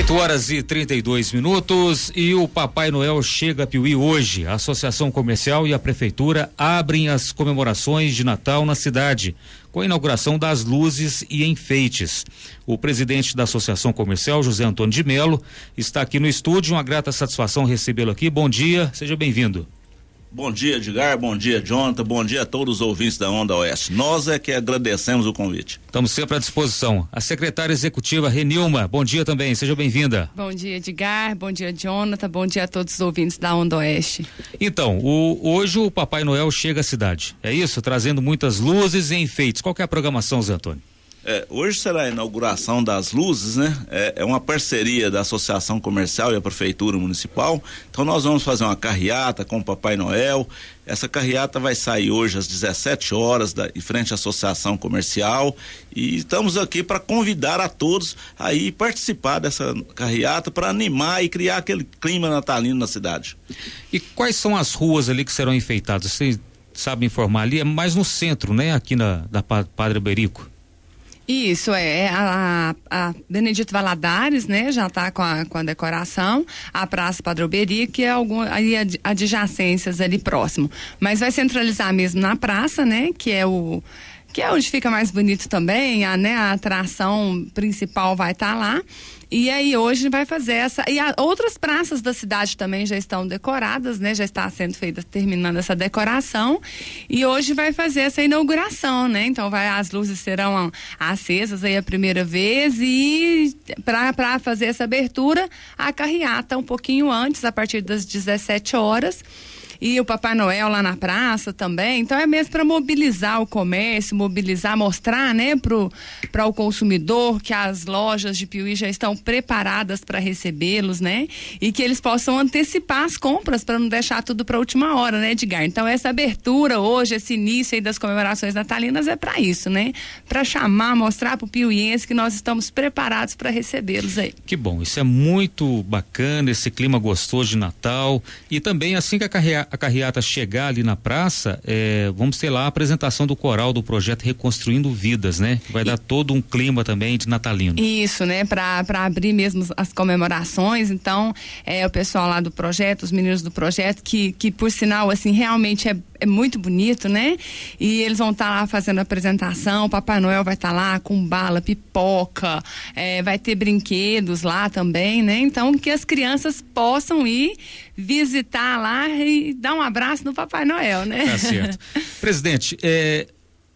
8 horas e 32 minutos e o Papai Noel chega a Piuí hoje. A Associação Comercial e a Prefeitura abrem as comemorações de Natal na cidade, com a inauguração das luzes e enfeites. O presidente da Associação Comercial, José Antônio de Melo, está aqui no estúdio. Uma grata satisfação recebê-lo aqui. Bom dia, seja bem-vindo. Bom dia, Edgar. Bom dia, Jonathan. Bom dia a todos os ouvintes da Onda Oeste. Nós é que agradecemos o convite. Estamos sempre à disposição. A secretária executiva Renilma, bom dia também. Seja bem-vinda. Bom dia, Edgar. Bom dia, Jonathan. Bom dia a todos os ouvintes da Onda Oeste. Então, o, hoje o Papai Noel chega à cidade. É isso? Trazendo muitas luzes e enfeites. Qual é a programação, Zé Antônio? É, hoje será a inauguração das luzes, né? É, é, uma parceria da Associação Comercial e a Prefeitura Municipal. Então nós vamos fazer uma carreata com o Papai Noel. Essa carreata vai sair hoje às 17 horas da, em frente à Associação Comercial. E estamos aqui para convidar a todos a ir participar dessa carreata para animar e criar aquele clima natalino na cidade. E quais são as ruas ali que serão enfeitadas? Vocês sabem informar ali? É mais no centro, né? Aqui na da Padre Berico. Isso, é. é a, a Benedito Valadares, né, já está com a, com a decoração. A Praça Padroberia, que é algum, ali adjacências ali próximo. Mas vai centralizar mesmo na praça, né, que é o que é onde fica mais bonito também, a, né, a atração principal vai estar tá lá. E aí hoje vai fazer essa. E a, outras praças da cidade também já estão decoradas, né? Já está sendo feita, terminando essa decoração. E hoje vai fazer essa inauguração, né? Então vai, as luzes serão acesas aí a primeira vez. E para fazer essa abertura, a carreata um pouquinho antes, a partir das 17 horas e o Papai Noel lá na praça também. Então é mesmo para mobilizar o comércio, mobilizar, mostrar, né, para o consumidor que as lojas de Piuí já estão preparadas para recebê-los, né? E que eles possam antecipar as compras para não deixar tudo para a última hora, né, Edgar? Então essa abertura hoje, esse início aí das comemorações natalinas é para isso, né? Para chamar, mostrar para o piuiense que nós estamos preparados para recebê-los aí. Que bom, isso é muito bacana, esse clima gostoso de Natal e também assim que a, a carreata chegar ali na praça, é, vamos ter lá a apresentação do coral do projeto Reconstruindo Vidas, né? Vai e... dar todo um clima também de natalino. Isso, né? Para abrir mesmo as comemorações. Então, é, o pessoal lá do projeto, os meninos do projeto, que, que por sinal, assim, realmente é é muito bonito, né? E eles vão estar tá lá fazendo a apresentação, o Papai Noel vai estar tá lá com bala, pipoca, é, vai ter brinquedos lá também, né? Então que as crianças possam ir visitar lá e dar um abraço no Papai Noel, né? Tá certo. Presidente, é,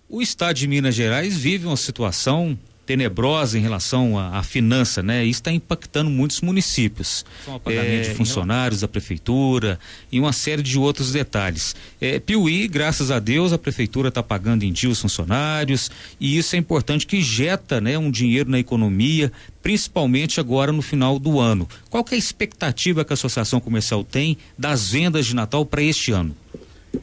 o estado de Minas Gerais vive uma situação tenebrosa em relação à, à finança, né? Isso está impactando muitos municípios. pagamento é, de funcionários da prefeitura e uma série de outros detalhes. É, Piuí, graças a Deus, a prefeitura está pagando em dia os funcionários e isso é importante que injeta né, um dinheiro na economia, principalmente agora no final do ano. Qual é a expectativa que a Associação Comercial tem das vendas de Natal para este ano?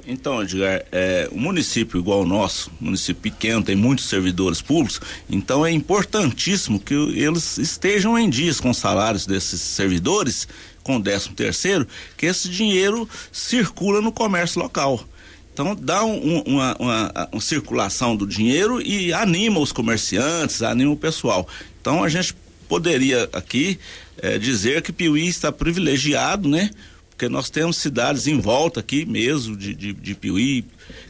Então, Edgar, é, um município igual o nosso, município pequeno, tem muitos servidores públicos, então é importantíssimo que eles estejam em dias com os salários desses servidores, com décimo terceiro, que esse dinheiro circula no comércio local. Então dá um, uma, uma, uma circulação do dinheiro e anima os comerciantes, anima o pessoal. Então a gente poderia aqui é, dizer que Piuí está privilegiado, né? porque nós temos cidades em volta aqui mesmo, de, de, de Piuí,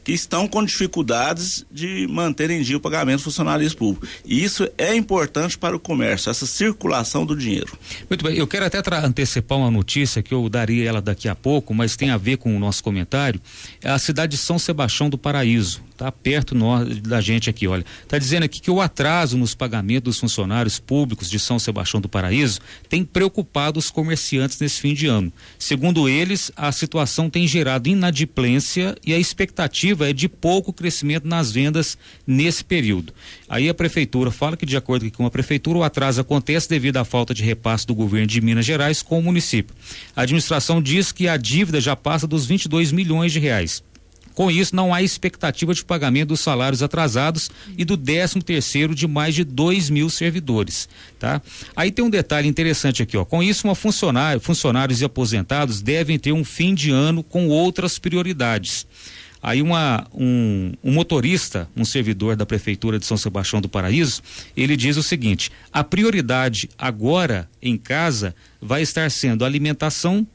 que estão com dificuldades de manter em dia o pagamento dos funcionários públicos. E isso é importante para o comércio, essa circulação do dinheiro. Muito bem, eu quero até antecipar uma notícia que eu daria ela daqui a pouco, mas tem a ver com o nosso comentário. É a cidade de São Sebastião do Paraíso, tá perto nós da gente aqui, olha. Tá dizendo aqui que o atraso nos pagamentos dos funcionários públicos de São Sebastião do Paraíso tem preocupado os comerciantes nesse fim de ano. Segundo Segundo eles, a situação tem gerado inadimplência e a expectativa é de pouco crescimento nas vendas nesse período. Aí a prefeitura fala que, de acordo com a prefeitura, o atraso acontece devido à falta de repasse do governo de Minas Gerais com o município. A administração diz que a dívida já passa dos 22 milhões de reais. Com isso, não há expectativa de pagamento dos salários atrasados e do 13 terceiro de mais de 2 mil servidores. Tá? Aí tem um detalhe interessante aqui, ó. Com isso, uma funcionário, funcionários e aposentados devem ter um fim de ano com outras prioridades. Aí uma, um, um, motorista, um servidor da Prefeitura de São Sebastião do Paraíso, ele diz o seguinte: a prioridade agora em casa vai estar sendo alimentação,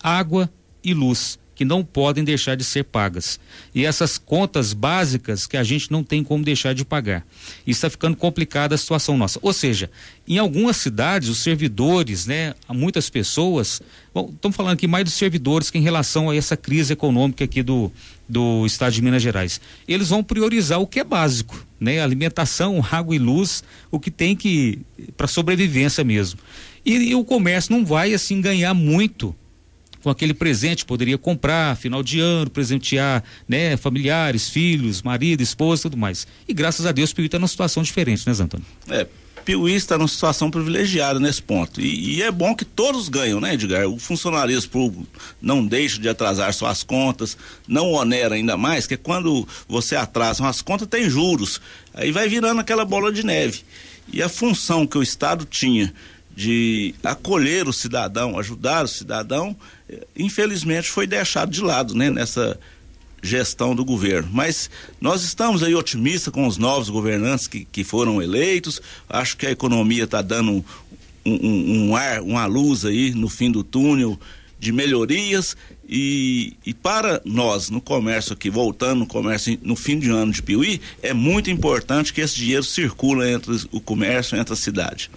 água e luz que não podem deixar de ser pagas. E essas contas básicas que a gente não tem como deixar de pagar. E está ficando complicada a situação nossa. Ou seja, em algumas cidades, os servidores, né, muitas pessoas, bom, estamos falando aqui mais dos servidores que em relação a essa crise econômica aqui do, do estado de Minas Gerais. Eles vão priorizar o que é básico, né? Alimentação, água e luz, o que tem que para sobrevivência mesmo. E, e o comércio não vai assim ganhar muito com aquele presente poderia comprar final de ano, presentear, né, familiares, filhos, marido, esposa, tudo mais. E graças a Deus Piuí está numa situação diferente, né, Antônio? É, Piuí está numa situação privilegiada nesse ponto. E, e, é bom que todos ganham, né, Edgar? O funcionário público não deixa de atrasar suas contas, não onera ainda mais, que é quando você atrasa as contas, tem juros. Aí vai virando aquela bola de neve. E a função que o Estado tinha de acolher o cidadão, ajudar o cidadão, eh, infelizmente foi deixado de lado né, nessa gestão do governo. Mas nós estamos aí otimistas com os novos governantes que, que foram eleitos. Acho que a economia está dando um, um, um, ar, uma luz aí no fim do túnel de melhorias. E, e para nós, no comércio aqui, voltando no comércio no fim de ano de Piuí, é muito importante que esse dinheiro circule entre o comércio, entre a cidade.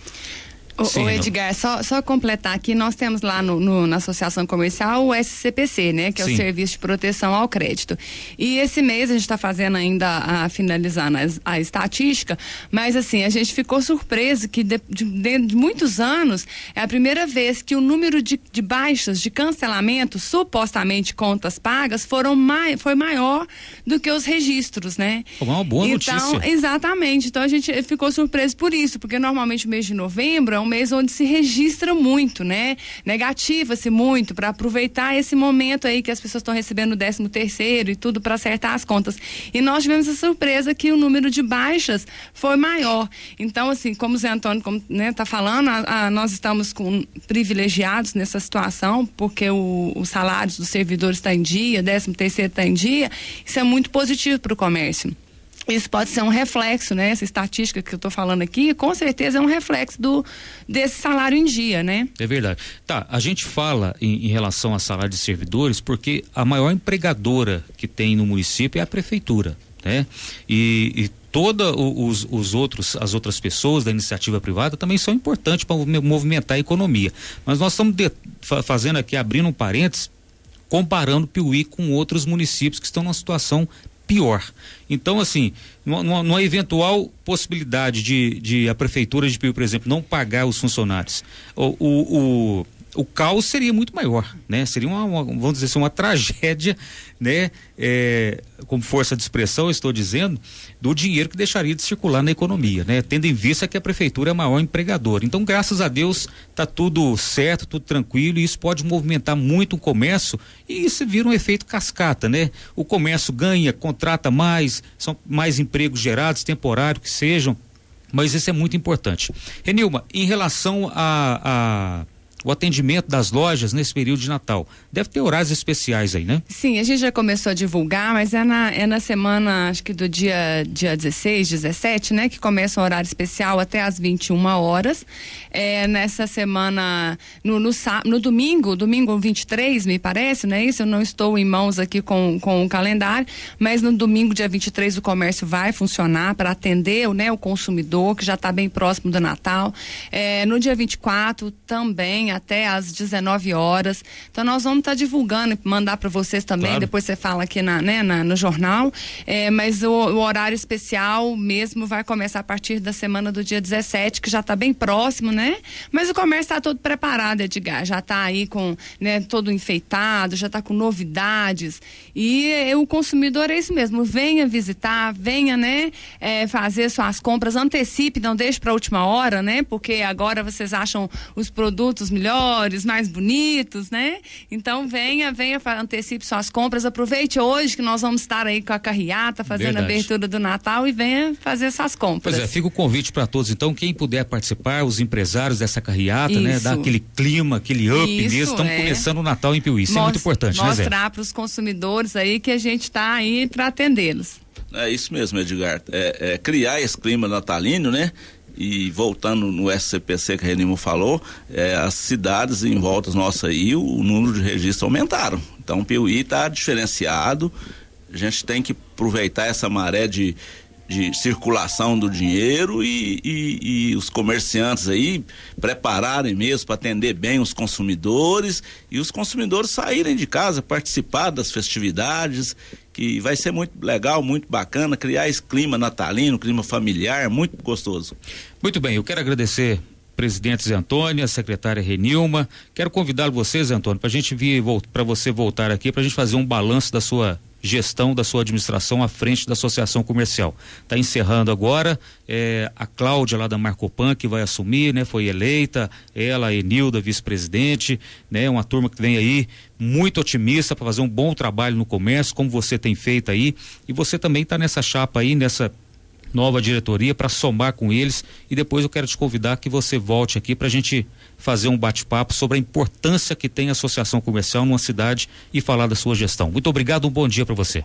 O, o Edgar, só, só completar aqui, nós temos lá no, no, na Associação Comercial o SCPC, né? Que é Sim. o Serviço de Proteção ao Crédito. E esse mês a gente está fazendo ainda, a, finalizar finalizando a, a, estatística, mas assim, a gente ficou surpreso que de, de, de, de, muitos anos é a primeira vez que o número de, de baixas de cancelamento, supostamente contas pagas, foram mai, foi maior do que os registros, né? Uma boa então, notícia. Exatamente. Então a gente ficou surpreso por isso, porque normalmente o mês de novembro é um mês onde se registra muito, né? Negativa-se muito para aproveitar esse momento aí que as pessoas estão recebendo o 13 terceiro e tudo para acertar as contas. E nós tivemos a surpresa que o número de baixas foi maior. Então, assim, como o Zé Antônio como, né, tá falando, a, a, nós estamos com privilegiados nessa situação, porque o, os salários dos servidores estão tá em dia, 13 terceiro está em dia. Isso é muito positivo para o comércio isso pode ser um reflexo, né? Essa estatística que eu estou falando aqui, com certeza é um reflexo do desse salário em dia, né? É verdade. Tá, a gente fala em, em relação a salário de servidores porque a maior empregadora que tem no município é a prefeitura, né? E, e toda os, os outros as outras pessoas da iniciativa privada também são importantes para movimentar a economia. Mas nós estamos de, fazendo aqui abrindo um parênteses comparando Piuí com outros municípios que estão numa situação pior. Então, assim, numa, numa eventual possibilidade de, de, a prefeitura de Pio, por exemplo, não pagar os funcionários, o, o, o o caos seria muito maior, né? Seria uma, uma vamos dizer assim, uma tragédia, né? É, como força de expressão, estou dizendo, do dinheiro que deixaria de circular na economia, né? Tendo em vista que a prefeitura é a maior empregadora. Então, graças a Deus, tá tudo certo, tudo tranquilo e isso pode movimentar muito o comércio e isso vira um efeito cascata, né? O comércio ganha, contrata mais, são mais empregos gerados, temporários que sejam, mas isso é muito importante. Renilma, em relação a, a o atendimento das lojas nesse período de Natal. Deve ter horários especiais aí, né? Sim, a gente já começou a divulgar, mas é na, é na semana, acho que do dia, dia 16, 17, né? Que começa o horário especial até às 21 horas. É, nessa semana, no, no, no domingo, domingo 23, me parece, né? Isso eu não estou em mãos aqui com, com o calendário, mas no domingo, dia 23, o comércio vai funcionar para atender né, o consumidor, que já está bem próximo do Natal. É, no dia 24 também até às 19 horas. Então nós vamos estar tá divulgando e mandar para vocês também, claro. depois você fala aqui na, né, na, no jornal. É, mas o, o, horário especial mesmo vai começar a partir da semana do dia 17, que já está bem próximo, né? Mas o comércio está todo preparado, Edgar. Já está aí com né, todo enfeitado, já está com novidades. E é, o consumidor é isso mesmo. Venha visitar, venha, né, é, fazer suas compras, antecipe, não deixe para a última hora, né? Porque agora vocês acham os produtos melhores, mais bonitos, né? Então venha, venha, antecipe suas compras, aproveite hoje que nós vamos estar aí com a carreata, fazendo Verdade. a abertura do Natal e venha fazer essas compras. Pois é, fica o convite para todos, então, quem puder participar, os empresários dessa carreata, né? Isso. né? Dar aquele clima, aquele up Isso, mesmo. Estamos é. começando o Natal em Piuí, isso é muito importante, né, Mostrar né, para os consumidores aí que a gente está aí para atendê-los. É isso mesmo, Edgar. É, é, criar esse clima natalino, né? e voltando no SCPC que a Renimo falou, é, as cidades em volta nossa aí, o, o número de registros aumentaram. Então, o Piuí está diferenciado. A gente tem que aproveitar essa maré de, de circulação do dinheiro e, e, e os comerciantes aí prepararem mesmo para atender bem os consumidores e os consumidores saírem de casa, participar das festividades, que vai ser muito legal, muito bacana, criar esse clima natalino, clima familiar, muito gostoso. Muito bem, eu quero agradecer presidente Zé Antônio, a secretária Renilma. Quero convidar vocês, Antônio, para a gente vir para você voltar aqui para a gente fazer um balanço da sua gestão da sua administração à frente da associação comercial. Está encerrando agora é, a Cláudia lá da Marcopan que vai assumir, né? Foi eleita, ela, a Enilda, vice-presidente, né? Uma turma que vem aí muito otimista para fazer um bom trabalho no comércio, como você tem feito aí e você também está nessa chapa aí, nessa nova diretoria para somar com eles e depois eu quero te convidar que você volte aqui para a gente fazer um bate-papo sobre a importância que tem a associação comercial numa cidade e falar da sua gestão. Muito obrigado, um bom dia para você.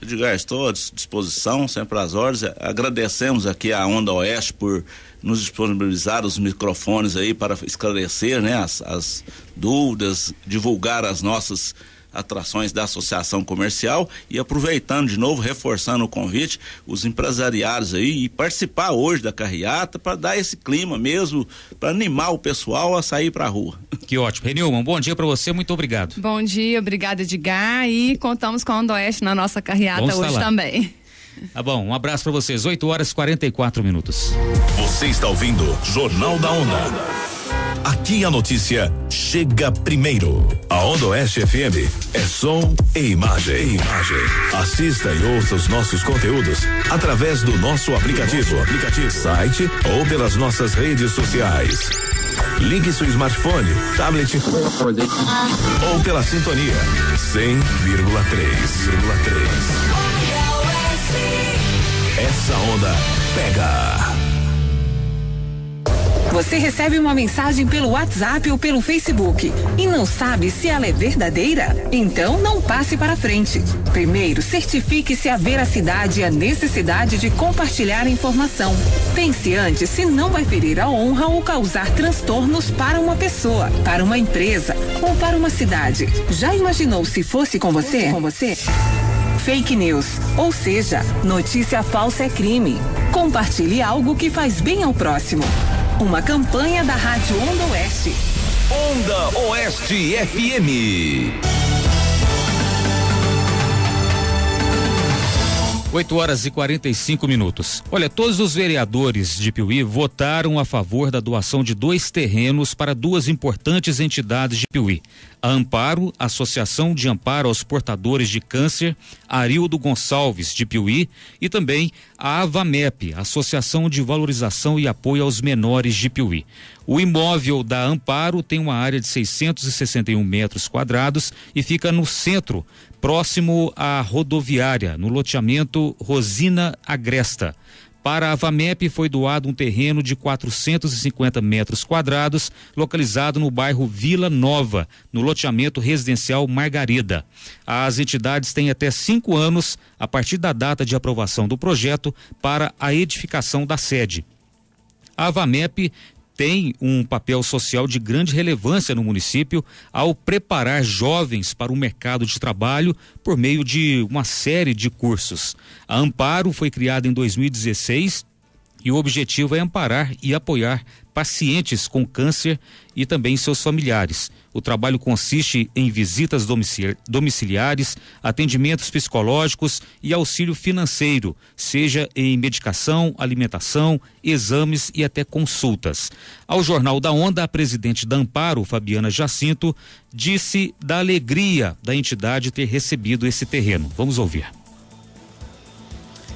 Edgar, é, estou à disposição, sempre às ordens. Agradecemos aqui a Onda Oeste por nos disponibilizar os microfones aí para esclarecer né, as, as dúvidas, divulgar as nossas atrações da Associação Comercial e aproveitando de novo, reforçando o convite, os empresariários aí e participar hoje da carreata para dar esse clima mesmo, para animar o pessoal a sair para a rua. Que ótimo. Renilman, bom dia para você, muito obrigado. Bom dia, obrigada Edgar e contamos com a Onda na nossa carreata Vamos hoje também. Tá bom, um abraço para vocês. 8 horas e 44 minutos. Você está ouvindo Jornal da Onda. Aqui a notícia chega primeiro. A Onda Oeste FM é som e imagem. E imagem. Assista e ouça os nossos conteúdos através do nosso aplicativo, nosso aplicativo, site ou pelas nossas redes sociais. Ligue seu smartphone, tablet ou pela sintonia 100,3. Essa onda pega. Você recebe uma mensagem pelo WhatsApp ou pelo Facebook e não sabe se ela é verdadeira? Então não passe para frente. Primeiro, certifique se a veracidade e a necessidade de compartilhar a informação. Pense antes se não vai ferir a honra ou causar transtornos para uma pessoa, para uma empresa ou para uma cidade. Já imaginou se fosse com você? Com você? Fake news, ou seja, notícia falsa é crime. Compartilhe algo que faz bem ao próximo. Uma campanha da Rádio Onda Oeste. Onda Oeste FM. 8 horas e 45 minutos. Olha, todos os vereadores de Piuí votaram a favor da doação de dois terrenos para duas importantes entidades de Piuí. A Amparo, Associação de Amparo aos Portadores de Câncer, Arildo Gonçalves, de Piuí, e também a AVAMEP, Associação de Valorização e Apoio aos Menores de Piuí. O imóvel da Amparo tem uma área de 661 metros quadrados e fica no centro próximo à rodoviária, no loteamento Rosina Agresta. Para a Vamep foi doado um terreno de 450 metros quadrados, localizado no bairro Vila Nova, no loteamento residencial Margarida. As entidades têm até cinco anos, a partir da data de aprovação do projeto, para a edificação da sede. A Vamep tem um papel social de grande relevância no município ao preparar jovens para o mercado de trabalho por meio de uma série de cursos. A Amparo foi criada em 2016 e o objetivo é amparar e apoiar pacientes com câncer e também seus familiares. O trabalho consiste em visitas domiciliares, atendimentos psicológicos e auxílio financeiro, seja em medicação, alimentação, exames e até consultas. Ao Jornal da Onda, a presidente da Amparo, Fabiana Jacinto, disse da alegria da entidade ter recebido esse terreno. Vamos ouvir.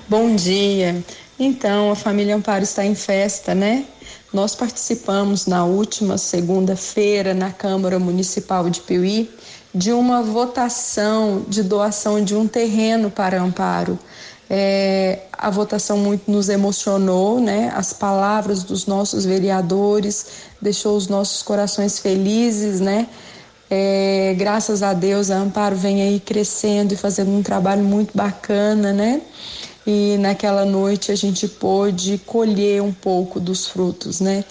Bom dia. Então, a família Amparo está em festa, né? Nós participamos na última segunda-feira na Câmara Municipal de Piuí de uma votação de doação de um terreno para amparo. É, a votação muito nos emocionou, né? As palavras dos nossos vereadores deixou os nossos corações felizes, né? É, graças a Deus, a Amparo vem aí crescendo e fazendo um trabalho muito bacana, né? e naquela noite a gente pôde colher um pouco dos frutos, né?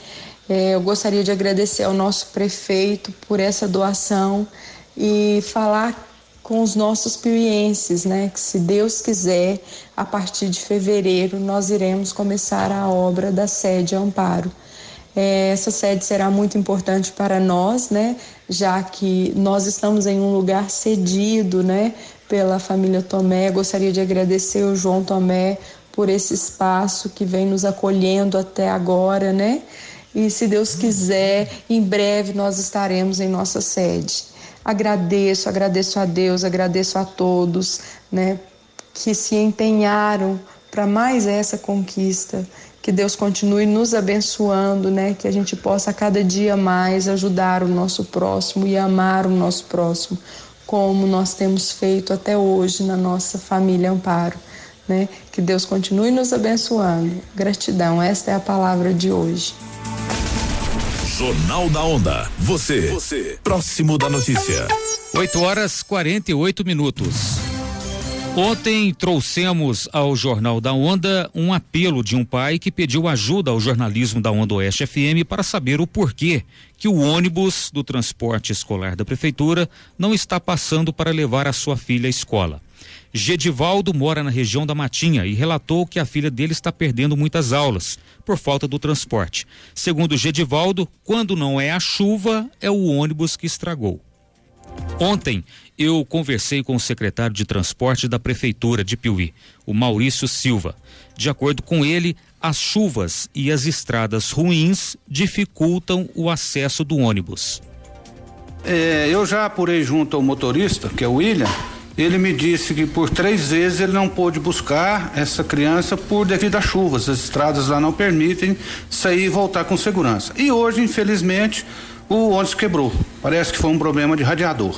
É, eu gostaria de agradecer ao nosso prefeito por essa doação e falar com os nossos piuenses né? Que se Deus quiser, a partir de fevereiro nós iremos começar a obra da sede Amparo. É, essa sede será muito importante para nós, né? Já que nós estamos em um lugar cedido, né? pela família Tomé. Gostaria de agradecer o João Tomé por esse espaço que vem nos acolhendo até agora, né? E se Deus quiser, em breve nós estaremos em nossa sede. Agradeço, agradeço a Deus, agradeço a todos, né, que se empenharam para mais essa conquista. Que Deus continue nos abençoando, né? Que a gente possa cada dia mais ajudar o nosso próximo e amar o nosso próximo como nós temos feito até hoje na nossa família Amparo. Né? Que Deus continue nos abençoando. Gratidão, esta é a palavra de hoje. Jornal da Onda. Você, Você. próximo da notícia. 8 horas 48 minutos. Ontem trouxemos ao Jornal da Onda um apelo de um pai que pediu ajuda ao jornalismo da Onda Oeste FM para saber o porquê que o ônibus do transporte escolar da prefeitura não está passando para levar a sua filha à escola. Gedivaldo mora na região da Matinha e relatou que a filha dele está perdendo muitas aulas por falta do transporte. Segundo Gedivaldo, quando não é a chuva, é o ônibus que estragou. Ontem eu conversei com o secretário de transporte da prefeitura de Piuí, o Maurício Silva. De acordo com ele, as chuvas e as estradas ruins dificultam o acesso do ônibus. É, eu já apurei junto ao motorista, que é o William, ele me disse que por três vezes ele não pôde buscar essa criança por devido às chuvas. As estradas lá não permitem sair e voltar com segurança. E hoje, infelizmente, o ônibus quebrou. Parece que foi um problema de radiador.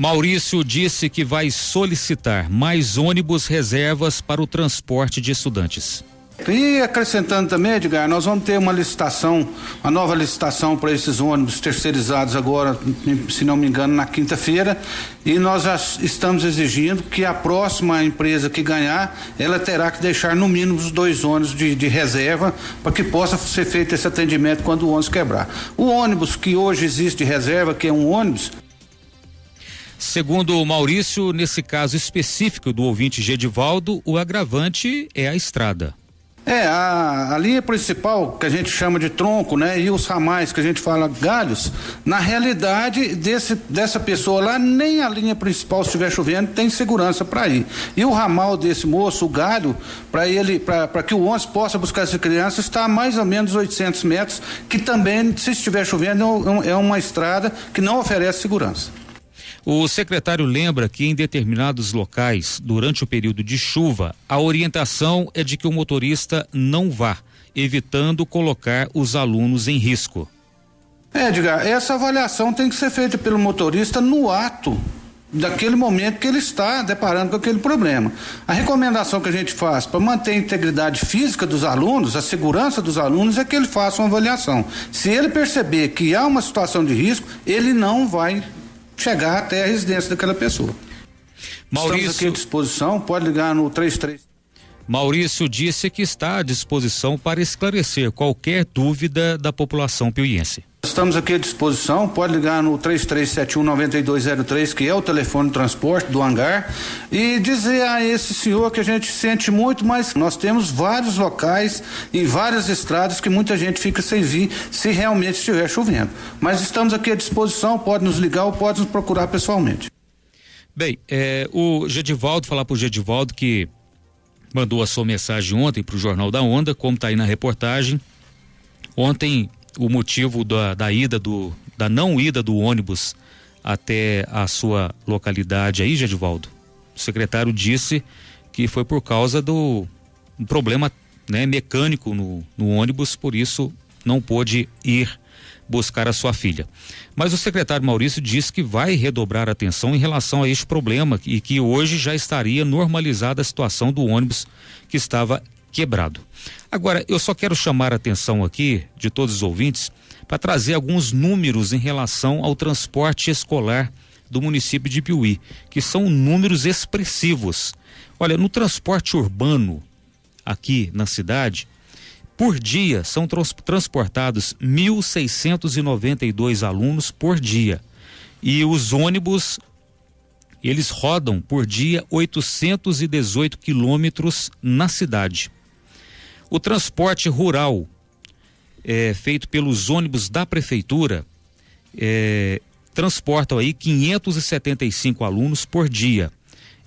Maurício disse que vai solicitar mais ônibus reservas para o transporte de estudantes. E acrescentando também, Edgar, nós vamos ter uma licitação, uma nova licitação para esses ônibus terceirizados agora, se não me engano, na quinta-feira. E nós já estamos exigindo que a próxima empresa que ganhar, ela terá que deixar no mínimo os dois ônibus de, de reserva para que possa ser feito esse atendimento quando o ônibus quebrar. O ônibus que hoje existe de reserva, que é um ônibus, Segundo o Maurício, nesse caso específico do ouvinte Gedivaldo, o agravante é a estrada. É, a, a, linha principal que a gente chama de tronco, né? E os ramais que a gente fala galhos, na realidade, desse, dessa pessoa lá, nem a linha principal, se estiver chovendo, tem segurança para ir. E o ramal desse moço, o galho, para ele, para que o onze possa buscar essa criança, está a mais ou menos 800 metros, que também, se estiver chovendo, é, é uma estrada que não oferece segurança. O secretário lembra que em determinados locais, durante o período de chuva, a orientação é de que o motorista não vá, evitando colocar os alunos em risco. É, Edgar, essa avaliação tem que ser feita pelo motorista no ato daquele momento que ele está deparando com aquele problema. A recomendação que a gente faz para manter a integridade física dos alunos, a segurança dos alunos, é que ele faça uma avaliação. Se ele perceber que há uma situação de risco, ele não vai chegar até a residência daquela pessoa. Maurício... Estamos aqui à disposição, pode ligar no 33 Maurício disse que está à disposição para esclarecer qualquer dúvida da população piuiense. Estamos aqui à disposição, pode ligar no 3371-9203, que é o telefone de transporte do hangar, e dizer a esse senhor que a gente sente muito, mas nós temos vários locais e várias estradas que muita gente fica sem vir se realmente estiver chovendo. Mas estamos aqui à disposição, pode nos ligar ou pode nos procurar pessoalmente. Bem, é, o Gedivaldo, falar para o Gedivaldo que mandou a sua mensagem ontem para o Jornal da Onda, como está aí na reportagem. Ontem, o motivo da, da ida do. da não ida do ônibus até a sua localidade aí, Gedivaldo. O secretário disse que foi por causa do um problema né, mecânico no, no ônibus, por isso não pôde ir buscar a sua filha. Mas o secretário Maurício disse que vai redobrar atenção em relação a este problema e que hoje já estaria normalizada a situação do ônibus que estava quebrado. Agora, eu só quero chamar a atenção aqui de todos os ouvintes para trazer alguns números em relação ao transporte escolar do município de Piuí, que são números expressivos. Olha, no transporte urbano aqui na cidade, por dia, são trans transportados 1.692 alunos por dia. E os ônibus, eles rodam por dia 818 quilômetros na cidade. O transporte rural, é, feito pelos ônibus da prefeitura, é, transportam aí 575 alunos por dia.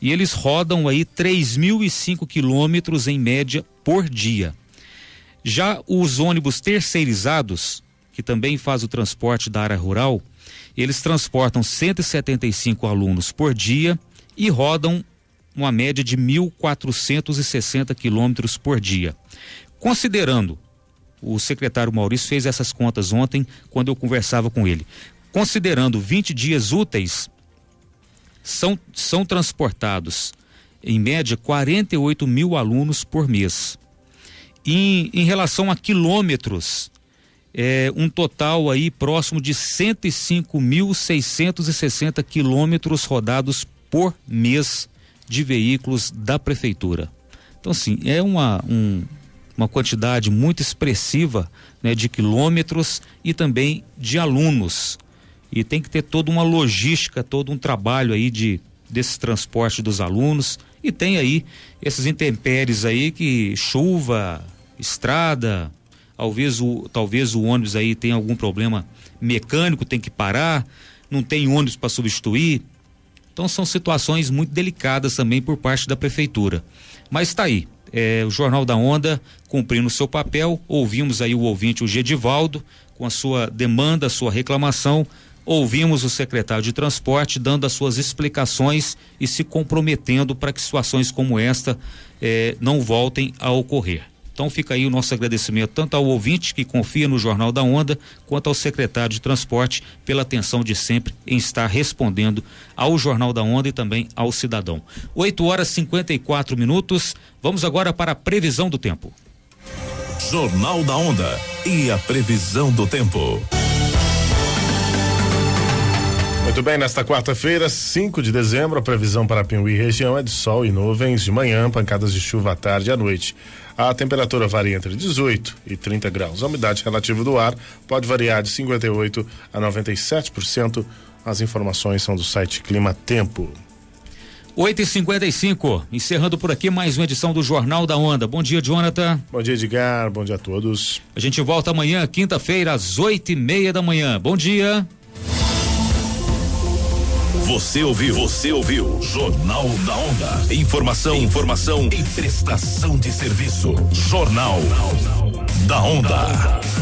E eles rodam aí 3.005 quilômetros em média por dia. Já os ônibus terceirizados, que também faz o transporte da área rural, eles transportam 175 alunos por dia e rodam uma média de 1.460 quilômetros por dia. Considerando, o secretário Maurício fez essas contas ontem quando eu conversava com ele. Considerando 20 dias úteis, são, são transportados, em média, 48 mil alunos por mês. Em, em relação a quilômetros, é, um total aí próximo de 105.660 quilômetros rodados por mês de veículos da prefeitura. Então, assim, é uma, um, uma quantidade muito expressiva né, de quilômetros e também de alunos. E tem que ter toda uma logística, todo um trabalho aí de desse transporte dos alunos. E tem aí esses intempéries aí que chuva, estrada, talvez o, talvez o ônibus aí tenha algum problema mecânico, tem que parar, não tem ônibus para substituir. Então são situações muito delicadas também por parte da prefeitura. Mas está aí. É, o Jornal da Onda cumprindo o seu papel. Ouvimos aí o ouvinte, o Gedivaldo, com a sua demanda, a sua reclamação. Ouvimos o secretário de Transporte dando as suas explicações e se comprometendo para que situações como esta é, não voltem a ocorrer. Então fica aí o nosso agradecimento tanto ao ouvinte que confia no Jornal da Onda, quanto ao secretário de Transporte pela atenção de sempre em estar respondendo ao Jornal da Onda e também ao cidadão. 8 horas e 54 minutos. Vamos agora para a previsão do tempo. Jornal da Onda e a previsão do tempo. Muito bem, nesta quarta-feira, 5 de dezembro, a previsão para Pinhuí região é de sol e nuvens de manhã, pancadas de chuva à tarde e à noite. A temperatura varia entre 18 e 30 graus. A umidade relativa do ar pode variar de 58 a 97%. As informações são do site Clima Tempo. 8 55 encerrando por aqui mais uma edição do Jornal da Onda. Bom dia, Jonathan. Bom dia, Edgar. Bom dia a todos. A gente volta amanhã, quinta-feira, às 8 e meia da manhã. Bom dia. Você ouviu, você ouviu. Jornal da Onda. Informação, informação e prestação de serviço. Jornal da Onda.